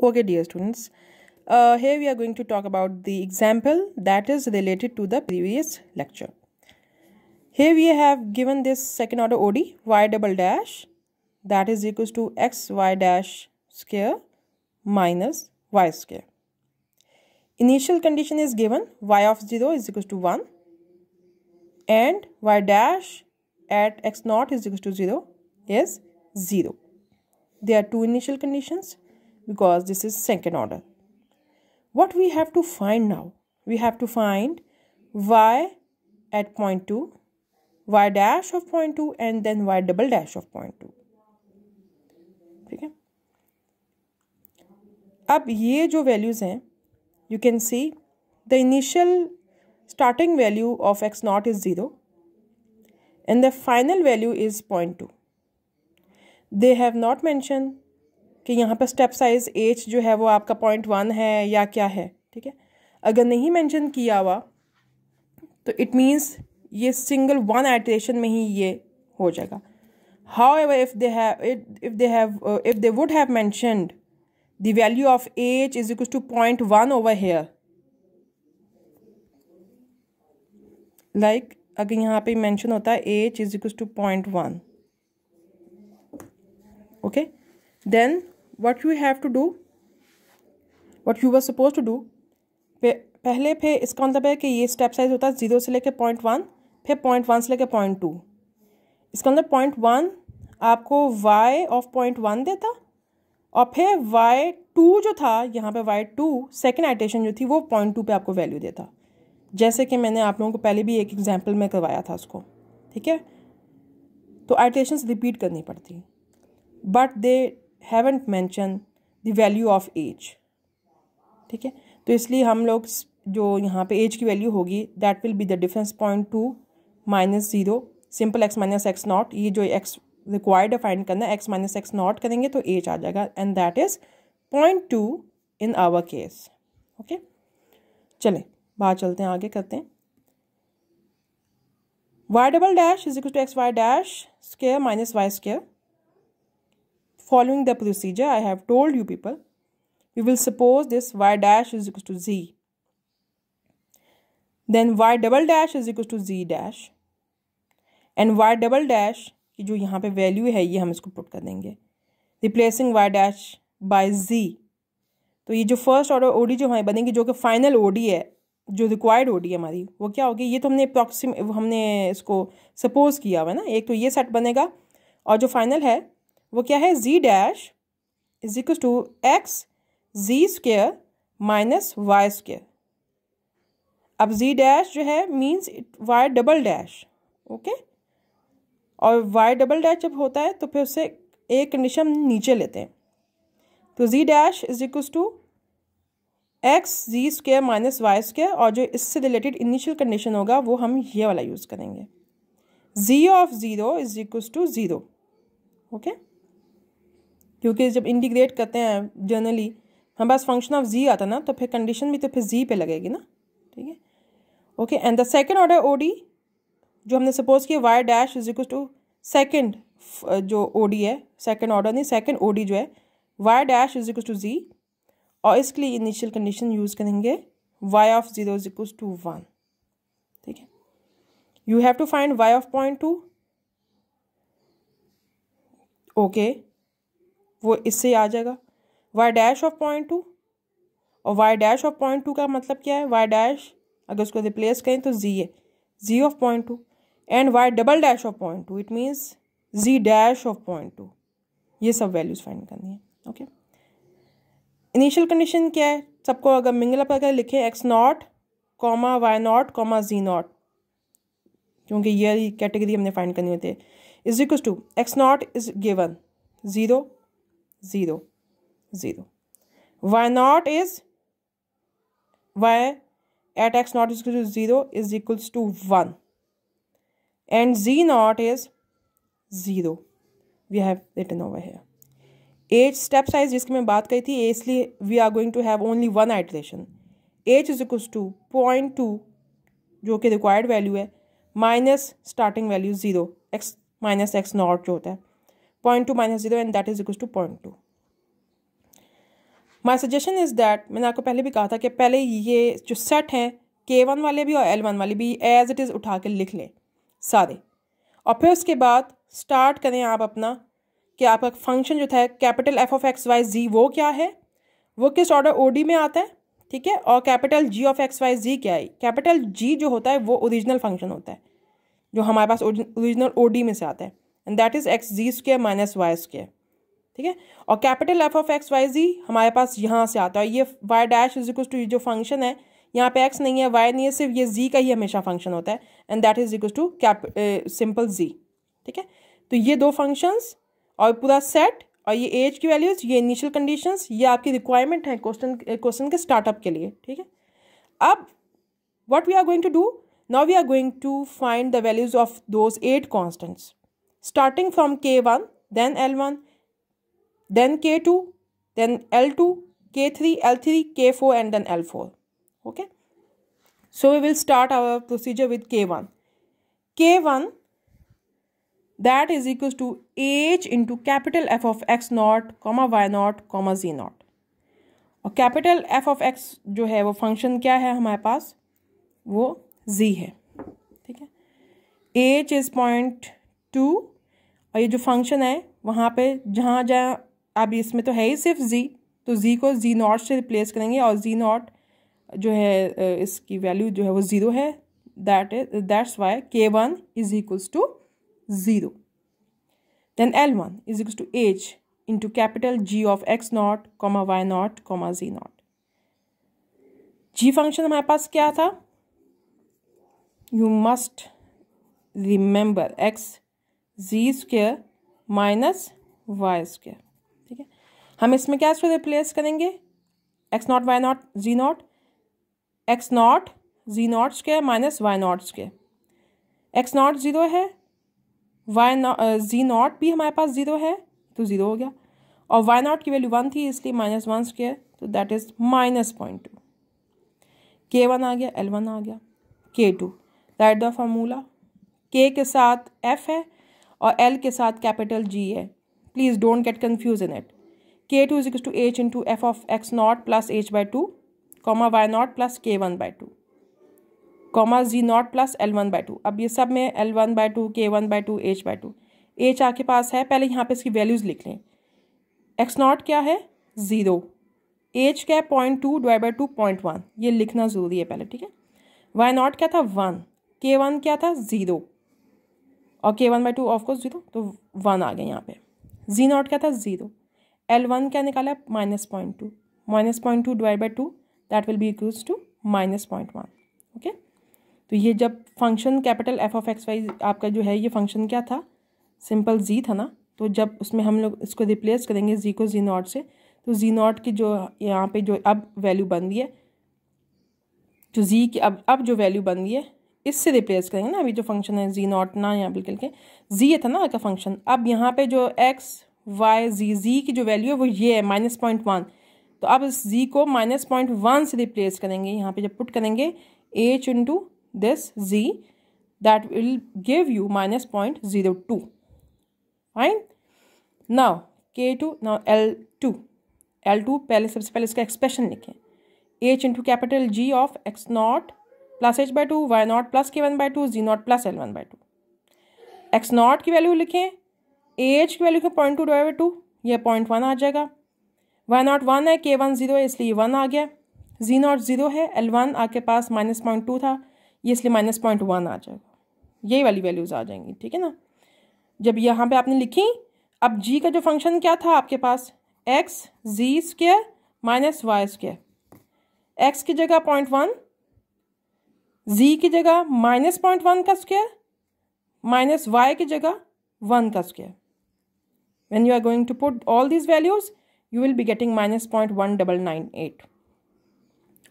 Okay, dear students, uh, here we are going to talk about the example that is related to the previous lecture. Here we have given this second order OD, y double dash, that is equals to x y dash square minus y square. Initial condition is given, y of 0 is equals to 1 and y dash at x naught is equals to 0 is 0. There are two initial conditions because this is second order. What we have to find now? We have to find y at point 2, y dash of point 2 and then y double dash of point 2. ठीक है अब ये you can see the initial starting value of x of is 0 and the final value is 0.2. They have not mentioned कि यहाँ पर step size H जो है वो आपका पॉइंट वन है या क्या है ठीक है अगर नहीं मेंशन किया हुआ तो इट मीन्स ये सिंगल वन एटेशन में ही ये हो जाएगा however if they have if they have if they would have mentioned the value of H is equal to point one over here like अगर यहाँ पे मेंशन होता है H is equal to point one okay then what you have to do what you were suppose to do पहले फिर इसका मतलब है कि ये स्टेप साइज होता है जीरो से लेकर पॉइंट वन फिर पॉइंट वन से लेकर पॉइंट टू इसका मतलब पॉइंट वन आपको वाई ऑफ पॉइंट वन देता और फिर वाई टू जो था यहाँ पे वाई टू सेकेंड आइटेशन जो थी वो पॉइंट टू पर आपको वैल्यू देता जैसे कि मैंने आप लोगों को पहले भी एक एग्जाम्पल में करवाया था उसको ठीक है तो आइटेशन रिपीट करनी पड़ती but they haven't mention the value of H ठीक है तो इसलिए हम लोग जो यहाँ पे एज की वैल्यू होगी that will be the difference point two minus zero simple X minus X naught ये जो एक्स रिक्वायर्ड फाइंड करना एक्स माइनस एक्स नॉट करेंगे तो एज आ जाएगा and that is point two in our case okay चलें बाहर चलते हैं आगे करते हैं Y double dash is equal to X Y dash square minus Y square Following the procedure I have told you people, we will suppose this y dash is equal to z. Then y double dash is equal to z dash. And y double dash की जो यहाँ पे value है ये हम इसको put कर देंगे replacing y dash by z. तो ये जो फर्स्ट ऑर्डर ओडी जो हमारी बनेगी जो कि फाइनल ओडी है जो रिक्वायर्ड ओडी है हमारी वो क्या होगी ये तो हमने अप्रॉक्सीम हमने इसको सपोज किया हुआ है ना एक तो ये सेट बनेगा और जो फाइनल है वो क्या है Z dash is equal to X ji square minus Y square अब जी डैश जो है means Y double dash okay और वाई डबल डैश जब होता है तो फिर उसे एक कंडीशन नीचे लेते हैं तो Z dash is equal to X ji square minus Y square और जो इससे रिलेटेड इनिशियल कंडीशन होगा वो हम ये वाला यूज़ करेंगे Z of zero is equal to zero okay क्योंकि जब इंटीग्रेट करते हैं जनरली हमारे पास फंक्शन ऑफ जी आता ना तो फिर कंडीशन भी तो फिर जी पे लगेगी ना ठीक है okay and the second order O D जो हमने सपोज किया Y dash is equal to second जो ओ डी है सेकेंड ऑर्डर नहीं सेकेंड ओ डी जो है Y dash is equal to Z और इसके लिए इनिशियल कंडीशन यूज़ करेंगे Y of zero is equal to one ठीक है you have to find Y of point two okay वो इससे आ जाएगा Y dash of point two और Y dash of point two का मतलब क्या है वाई डैश अगर उसको रिप्लेस करें तो जी है Z of point two and Y double dash of point two it means ji dash of point two ये सब वैल्यूज़ फाइंड करनी है ओके इनिशियल कंडीशन क्या है सबको अगर मिंगल अप अगर लिखे X naught comma Y naught comma Z naught क्योंकि ये कैटेगरी हमने फाइंड करनी होती है is equal to X naught is given zero zero zero Y naught is Y at X naught is to zero is equals to one and Z naught is zero we have written over here as step size जिसकी मैं बात करी थी इसलिए we are going to have only one iteration H is equals to point two जो कि required value है minus starting value zero X minus X naught जो होता है point two minus zero and that is equal to point two my suggestion is that मैंने आपको पहले भी कहा था कि पहले ये जो सेट हैं के वन वाले भी और एल वन वाले भी एज इट इज़ उठा के लिख लें सारे और फिर उसके बाद स्टार्ट करें आप अपना कि आपका फंक्शन जो था capital F of X Y Z वो क्या है वो किस ऑर्डर ओ डी में आता है ठीक है और capital G of X Y Z क्या है कैपिटल जी जो होता है वो ओरिजिनल फंक्शन होता है जो हमारे पास ओरिजिनल ओ डी में से आता है and that is X ji square minus Y square ठीक है और capital F of X Y Z हमारे पास यहाँ से आता है ये Y dash is equal to जो फंक्शन है यहाँ पे एक्स नहीं है वाई नहीं है सिर्फ ये जी का ही हमेशा फंक्शन होता है and that is equal to cap simple Z ठीक है तो ये दो फंक्शंस और पूरा सेट और ये एज की वैल्यूज ये इनिशियल कंडीशंस ये आपकी रिक्वायरमेंट है क्वेश्चन क्वेश्चन के स्टार्टअप के लिए ठीक है अब what we are going to do now we are going to find the values of those eight constants starting from K1, then L1, then K2, then L2, K3, L3, K4 and then L4. Okay. So we will start our procedure with K1. K1 that is equals to H into capital F of x naught, comma y naught, comma z naught. और capital F of X जो है वो function क्या है हमारे पास वो z है ठीक है एच इज़ पॉइंट टू और ये जो फंक्शन है वहाँ पे जहाँ जहाँ अब इसमें तो है ही सिर्फ जी तो जी को जी नॉट से रिप्लेस करेंगे और जी नॉट जो है इसकी वैल्यू जो है वो ज़ीरो है that is that's Y K one is equals to zero then L one is equals to H into capital G of X naught comma Y naught comma Z naught G function हमारे पास क्या था you must remember X Z square minus Y square ठीक है हम इसमें क्या इसको रिप्लेस करेंगे X naught Y naught Z naught X naught Z naught square minus Y naught square X naught zero है वाई नॉट जी नॉट भी हमारे पास ज़ीरो है तो ज़ीरो हो गया और वाई नॉट की वैल्यू वन थी इसलिए माइनस वन स्क्वेयर तो that is minus point two K one आ गया एल वन आ गया के टू राइट द फॉर्मूला के के साथ एफ है और एल के साथ कैपिटल जी है please don't get confuse in it K two is equals to H into F of X naught plus H by two comma Y naught plus K one by two comma Z naught plus L one by two अब ये सब में L one by two K one by two H by two H आपके पास है पहले यहाँ पे इसकी वैल्यूज़ लिख लें एक्स नॉट क्या है ज़ीरो एच क्या है point two divide by two point one ये लिखना ज़रूरी है पहले ठीक है वाई नॉट क्या था वन के वन क्या था ज़ीरो और K one by two of course zero तो वन आ गया यहाँ पे जी नॉट क्या था ज़ीरो एल वन क्या निकाला minus point two minus point two divide by two that will be equals to minus point one okay तो ये जब function capital F of X Y आपका जो है ये फंक्शन क्या था सिंपल जी था ना तो जब उसमें हम लोग इसको रिप्लेस करेंगे जी को जी नॉट से तो जी नॉट की जो यहाँ पे जो अब वैल्यू बन रही है जो जी की अब अब जो वैल्यू बन रही है इससे रिप्लेस करेंगे ना अभी जो फंक्शन है जी नॉट ना यहाँ बिल्कुल के जी था ना का फंक्शन अब यहाँ पे जो एक्स वाई जी जी की जो वैल्यू है वो ये है माइनस पॉइंट वन तो अब इस जी को माइनस पॉइंट वन से रिप्लेस करेंगे यहाँ पे जब पुट करेंगे H into this Z that will give you minus point zero two fine now K two now L two L two पहले सबसे पहले इसका एक्सप्रेशन लिखें H into capital G of X naught plus H by two Y naught plus K one by two Z naught plus L one by two X not की value लिखें ए H की value लिखें point two divide two यह point one आ जाएगा Y naught one है के वन जीरो है इसलिए वन आ गया जी नॉट जीरो है एल वन आपके पास माइनस पॉइंट टू था ये इसलिए माइनस पॉइंट वन आ जाएगा यही वाली वैल्यूज़ आ जाएंगी ठीक है ना जब यहाँ पे आपने लिखी अब जी का जो फंक्शन क्या था आपके पास एक्स जी square minus Y square X की जगह पॉइंट वन z की जगह माइनस पॉइंट वन का स्क्वेयर माइनस वाई की जगह वन का you are going to put all these values you will be getting minus point one double nine eight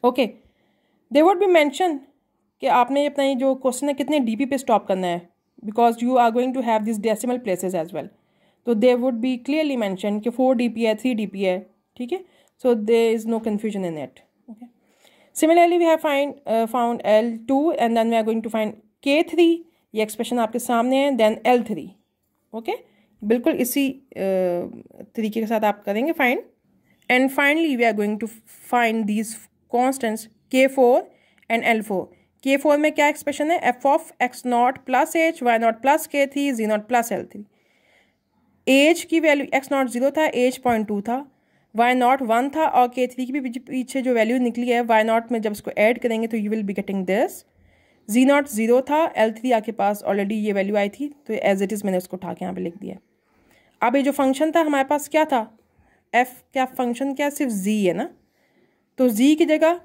okay they would be mention कि आपने अपना ये जो क्वेश्चन है कितने डी पी पे स्टॉप करना है because you are going to have this decimal places as well तो they would be clearly mention कि फोर डी पी है थ्री डी पी है ठीक है so they is no confusion in it okay similarly we have find found L two and then we are going to find K three ये expression आपके सामने है then L three okay बिल्कुल इसी uh, तरीके के साथ आप करेंगे find and finally we are going to find these constants K four and L four K four में क्या एक्सप्रेशन है F of X naught plus H Y naught plus K three G naught plus L three as की value X naught zero था as point two था Y naught one था और के three की भी पीछे जो वैल्यू निकली है वाई नॉट में जब इसको ऐड करेंगे तो you will be getting this G naught zero था एल थ्री आपके पास ऑलरेडी ये वैल्यू आई थी तो एज इट इज़ मैंने उसको उठा के यहाँ पर लिख दिया अब ये जो फंक्शन था हमारे पास क्या था एफ क्या फंक्शन क्या सिर्फ जी है ना तो जी की जगह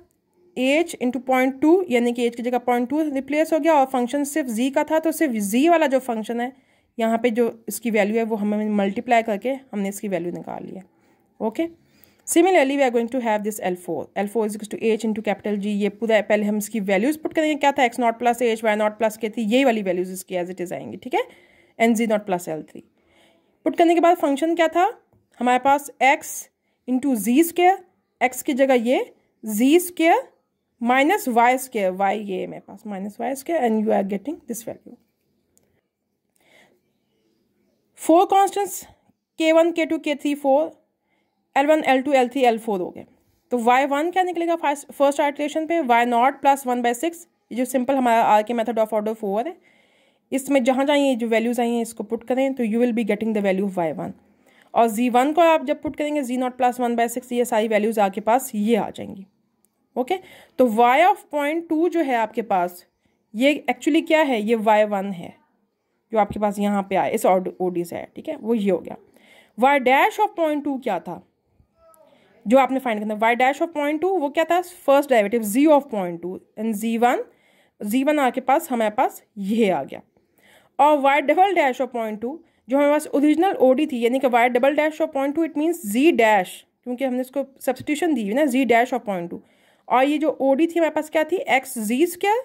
एच इंटू पॉइंट टू यानी कि एच की जगह पॉइंट टू रिप्लेस हो गया और फंक्शन सिर्फ जी का था तो सिर्फ जी वाला जो फंक्शन है यहाँ पे जो इसकी वैल्यू है वो हमें मल्टीप्लाई करके हमने इसकी वैल्यू निकाल लिया okay okay? Similarly we are going to have this L four L four is two H into capital G ये पूरा पहले हम इसकी वैल्यूज पुट करेंगे क्या था X naught plus H Y naught plus K थी यही वाली वैल्यूज इसकी एज इट इज आएंगी ठीक है and G naught plus L three put करने के बाद फंक्शन क्या था हमारे पास X into G square X की जगह ये G square minus Y square Y ये मेरे पास minus Y square and you are getting this value four constants K one K two K three four L one L two L three L four हो गए तो Y one क्या निकलेगा first iteration पे Y naught plus one by six जो simple हमारा R K method of order four है इसमें जहाँ जहाँ ये जो वैल्यूज़ आई हैं इसको पुट करें तो you will be getting the value of Y one और जी वन को आप जब पुट करेंगे G naught plus one by six ये सारी वैल्यूज़ आपके पास ये आ जाएंगी ओके तो वाई ऑफ पॉइंट टू जो है आपके पास ये एक्चुअली क्या है ये वाई वन है जो आपके पास यहाँ पे आया इस ओडी से है ठीक है वो ये हो गया Y dash of point two क्या था जो आपने फाइंड करना Y dash of point two वो क्या था first derivative G of point two and G one G one आर के पास हमारे पास ये आ गया और Y double dash of point two जो हमारे पास ओरिजिनल ओडी थी यानी कि Y double dash of point two it means ji dash क्योंकि हमने इसको सब्सटीट्यूशन दी हुई ना G dash of point two और ये जो ओडी थी हमारे पास क्या थी एक्स जी स्क्र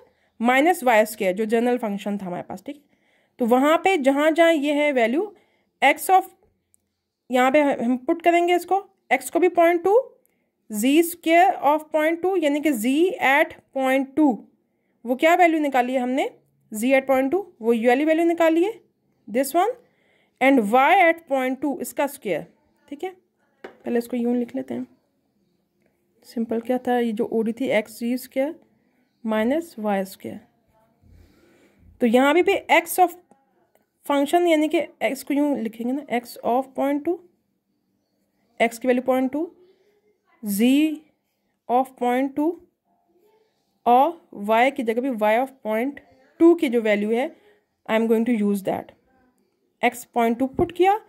माइनस वाई स्क्र जो जनरल फंक्शन था हमारे पास ठीक तो वहाँ पे जहाँ जहाँ ये है वैल्यू एक्स ऑफ यहाँ पे हम पुट करेंगे इसको एक्स को भी point two G square of point two यानी कि जी एट पॉइंट टू वो क्या वैल्यू निकाली है हमने जी एट पॉइंट टू वो यू वाली वैल्यू निकाली है this one and Y at point two इसका स्क्वेयर ठीक है पहले इसको यूँ लिख लेते हैं सिंपल क्या था ये जो ओडी थी एक्स जी स्क्र माइनस वाई स्क्र तो यहाँ भी एक्स ऑफ फंक्शन यानी कि एक्स को यूँ लिखेंगे ना X of point two X की value point two G of point two और वाई की जगह पे वाई ऑफ पॉइंट टू की जो वैल्यू है I am going to use that X point two put किया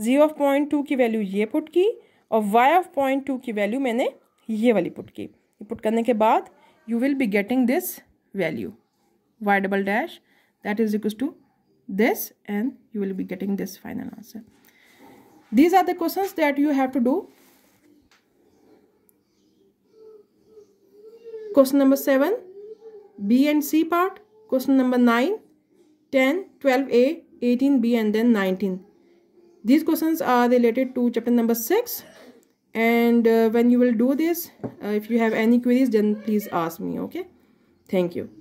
जी ऑफ पॉइंट टू की वैल्यू ये पुट की और वाई ऑफ पॉइंट टू की वैल्यू मैंने ये वाली पुट की ये पुट करने के बाद you will be getting this value Y double dash that is equal to this and you will be getting this final answer These are the questions that you have to do. Question number 7, B and C part. Question number 9, 10, 12A, 18B and then 19. These questions are related to chapter number 6. And uh, when you will do this, uh, if you have any queries, then please ask me, okay? Thank you.